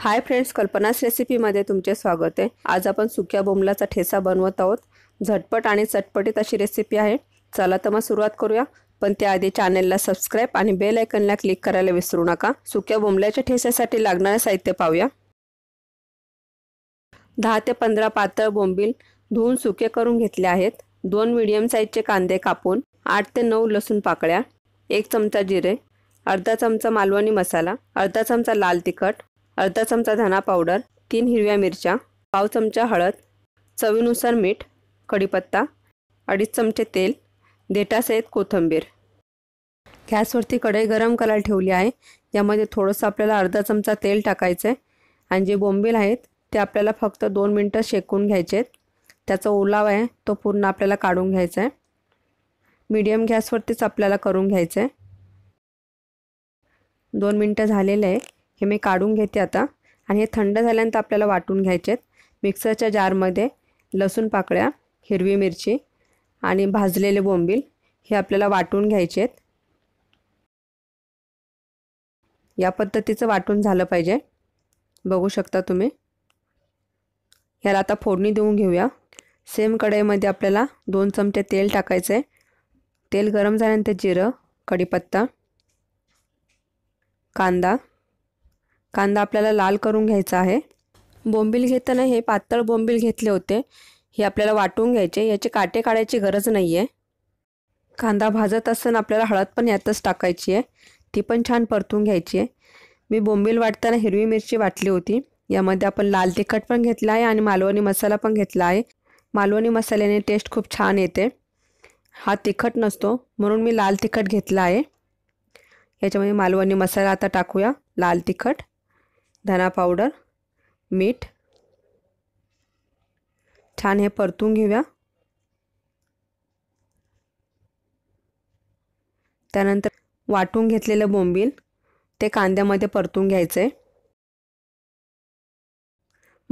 hi friends कल्पनास रेसिपीमध्ये तुमचे स्वागत आहे आज आपण सुक्या बोंबलाचा ठेसा बनवत आहोत झटपट आणि चटपटीत अशी रेसिपी आहे चला तर मग सुरुवात करूया पण त्याआधी चॅनेलला सबस्क्राईब आणि बेल आयकनला क्लिक करायला विसरू नका सुक्या बोंबल्याच्या ठेस्यासाठी लागणारे साहित्य पाहूया दहा ते पंधरा पातळ बोंबील धुवून सुके करून घेतले आहेत दोन मिडियम साईजचे कांदे कापून आठ ते नऊ लसूण पाकळ्या एक चमचा जिरे अर्धा चमचा मालवणी मसाला अर्धा चमचा लाल तिखट अर्धा चमचा धना पावडर तीन हिरव्या मिरच्या पाव चमचा हळद चवीनुसार मीठ कढीपत्ता अडीच चमचे तेल देटासहित कोथंबीर गॅसवरती कढई गरम करायला ठेवली आहे यामध्ये थोडंसं आपल्याला अर्धा चमचा तेल टाकायचं आहे आणि जे बोंबील आहेत ते आपल्याला फक्त दोन मिनटं शेकून घ्यायचे आहेत त्याचा ओलावा आहे तो पूर्ण आपल्याला काढून घ्यायचा आहे मीडियम गॅसवरतीच आपल्याला करून घ्यायचं आहे दोन मिनटं झालेले आहे हे मी काढून घेते आता आणि हे थंड झाल्यानंतर आपल्याला वाटून घ्यायचे आहेत मिक्सरच्या जारमध्ये लसूण पाकळ्या हिरवी मिरची आणि भाजलेले बोंबील हे आपल्याला वाटून घ्यायचे आहेत या पद्धतीचं वाटून झालं पाहिजे बघू शकता तुम्ही ह्याला आता फोडणी देऊन घेऊया सेम कढईमध्ये आपल्याला दोन चमचे तेल टाकायचं आहे तेल गरम झाल्यानंतर जिरं कढीपत्ता कांदा कांदा आपल्याला लाल करून घ्यायचा आहे बोंबील घेताना हे पातळ बोंबील घेतले होते हे आपल्याला वाटून घ्यायचे याचे काटे काढायची गरज नाही आहे कांदा भाजत असताना आपल्याला हळद पण यातच टाकायची आहे ती पण छान परतून घ्यायची आहे मी बोंबील वाटताना हिरवी मिरची वाटली होती यामध्ये आपण लाल तिखट पण घेतला आहे आणि मालवणी मसाला पण घेतला आहे मालवणी मसाल्याने टेस्ट खूप छान येते हा तिखट नसतो म्हणून मी लाल तिखट घेतला आहे याच्यामध्ये मालवणी मसाला आता टाकूया लाल तिखट धना पावडर मीठ छान हे परतून घेऊया त्यानंतर वाटून घेतलेलं बोंबील ते कांद्यामध्ये परतून घ्यायचं आहे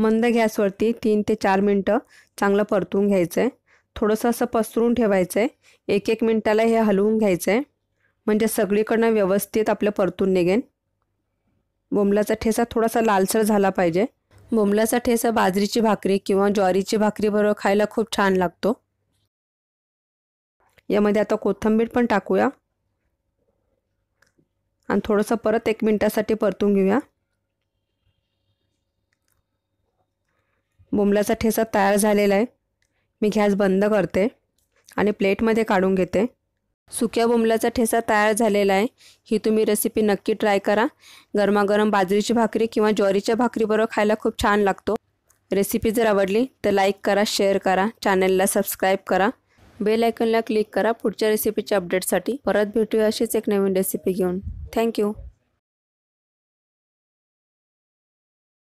मंद गॅसवरती तीन ते चार मिनटं चांगलं परतून घ्यायचं आहे थोडंसं असं पसरून ठेवायचं आहे एक एक मिनटाला हे हलवून घ्यायचं आहे म्हणजे सगळीकडनं व्यवस्थित आपलं परतून निघेन बोंबलाचा ठेसा थोडासा लालसर झाला पाहिजे बोंबलाचा ठेसा बाजरीची भाकरी किंवा ज्वारीची भाकरी बरोबर खायला खूप छान लागतो यामध्ये आता कोथंबीर पण टाकूया आणि थोडंसं परत एक मिनटासाठी परतून घेऊया बोंबलाचा ठेसा तयार झालेला आहे मी गॅस बंद करते आणि प्लेटमध्ये काढून घेते सुक्या बोंबलाचा ठेसा तयार झालेला आहे ही तुम्ही रेसिपी नक्की ट्राय करा गरमागरम बाजरीची भाकरी किंवा ज्वारीच्या भाकरीबरोबर खायला खूप छान लागतो रेसिपी जर आवडली तर लाईक करा शेअर करा चॅनलला सबस्क्राईब करा बेल आयकनला क्लिक करा पुढच्या रेसिपीच्या अपडेटसाठी परत भेटूया अशीच एक नवीन रेसिपी घेऊन थँक्यू